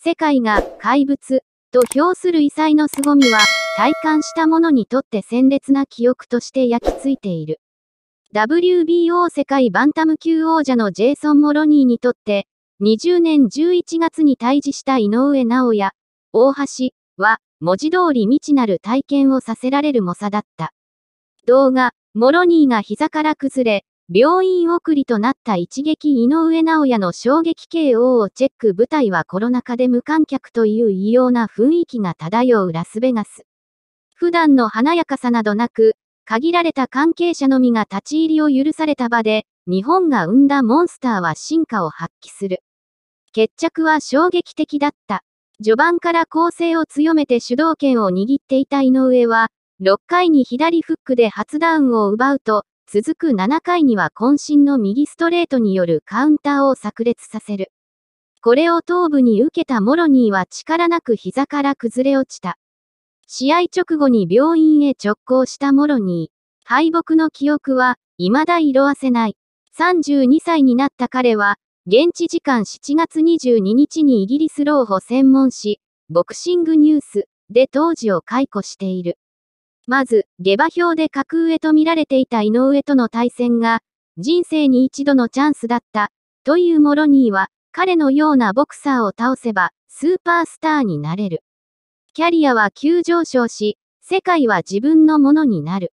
世界が怪物と評する異彩の凄みは、体感した者にとって鮮烈な記憶として焼き付いている。WBO 世界バンタム級王者のジェイソン・モロニーにとって、20年11月に退治した井上直也、大橋は、文字通り未知なる体験をさせられる猛者だった。動画、モロニーが膝から崩れ、病院送りとなった一撃井上直也の衝撃 KO をチェック舞台はコロナ禍で無観客という異様な雰囲気が漂うラスベガス。普段の華やかさなどなく、限られた関係者のみが立ち入りを許された場で、日本が生んだモンスターは進化を発揮する。決着は衝撃的だった。序盤から攻勢を強めて主導権を握っていた井上は、6回に左フックで初ダウンを奪うと、続く7回には渾身の右ストレートによるカウンターを炸裂させる。これを頭部に受けたモロニーは力なく膝から崩れ落ちた。試合直後に病院へ直行したモロニー。敗北の記憶は、未だ色あせない。32歳になった彼は、現地時間7月22日にイギリス老婆専門誌、ボクシングニュースで当時を解雇している。まず、下馬評で格上と見られていた井上との対戦が、人生に一度のチャンスだった、というモロニーは、彼のようなボクサーを倒せば、スーパースターになれる。キャリアは急上昇し、世界は自分のものになる。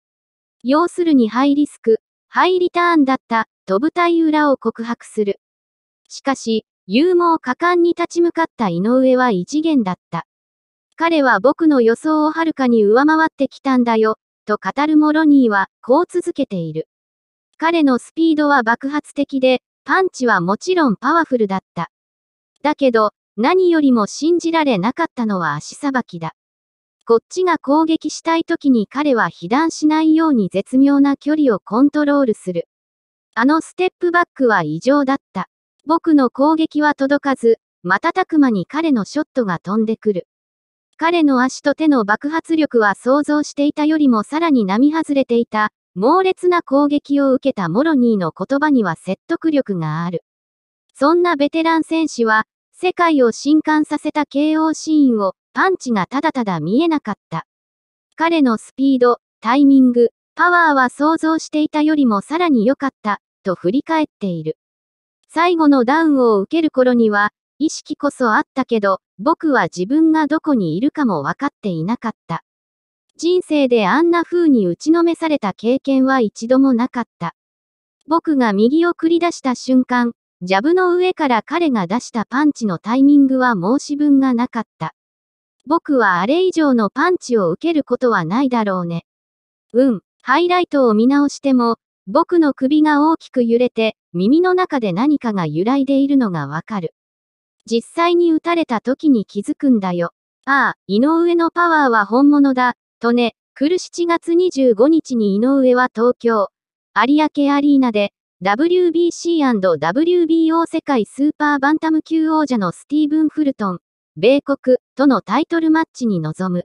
要するにハイリスク、ハイリターンだった、と舞台裏を告白する。しかし、勇猛果敢に立ち向かった井上は異次元だった。彼は僕の予想をはるかに上回ってきたんだよ、と語るモロニーは、こう続けている。彼のスピードは爆発的で、パンチはもちろんパワフルだった。だけど、何よりも信じられなかったのは足さばきだ。こっちが攻撃したい時に彼は被弾しないように絶妙な距離をコントロールする。あのステップバックは異常だった。僕の攻撃は届かず、瞬く間に彼のショットが飛んでくる。彼の足と手の爆発力は想像していたよりもさらに並外れていた、猛烈な攻撃を受けたモロニーの言葉には説得力がある。そんなベテラン戦士は、世界を震撼させた KO シーンを、パンチがただただ見えなかった。彼のスピード、タイミング、パワーは想像していたよりもさらに良かった、と振り返っている。最後のダウンを受ける頃には、意識こそあったけど、僕は自分がどこにいるかも分かっていなかった。人生であんな風に打ちのめされた経験は一度もなかった。僕が右を繰り出した瞬間、ジャブの上から彼が出したパンチのタイミングは申し分がなかった。僕はあれ以上のパンチを受けることはないだろうね。うん、ハイライトを見直しても、僕の首が大きく揺れて、耳の中で何かが揺らいでいるのがわかる。実際に打たれた時に気づくんだよ。ああ、井上のパワーは本物だ、とね。来る7月25日に井上は東京、有明アリーナで、WBC&WBO 世界スーパーバンタム級王者のスティーブン・フルトン、米国とのタイトルマッチに臨む。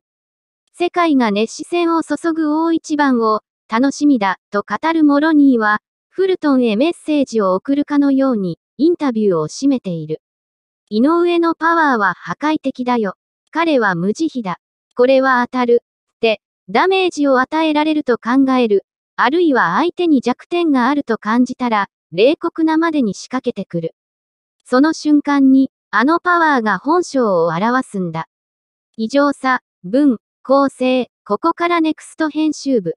世界が熱視線を注ぐ大一番を、楽しみだ、と語るモロニーは、フルトンへメッセージを送るかのように、インタビューを締めている。井上のパワーは破壊的だよ。彼は無慈悲だ。これは当たる。って、ダメージを与えられると考える。あるいは相手に弱点があると感じたら、冷酷なまでに仕掛けてくる。その瞬間に、あのパワーが本性を表すんだ。異常さ、文、構成、ここからネクスト編集部。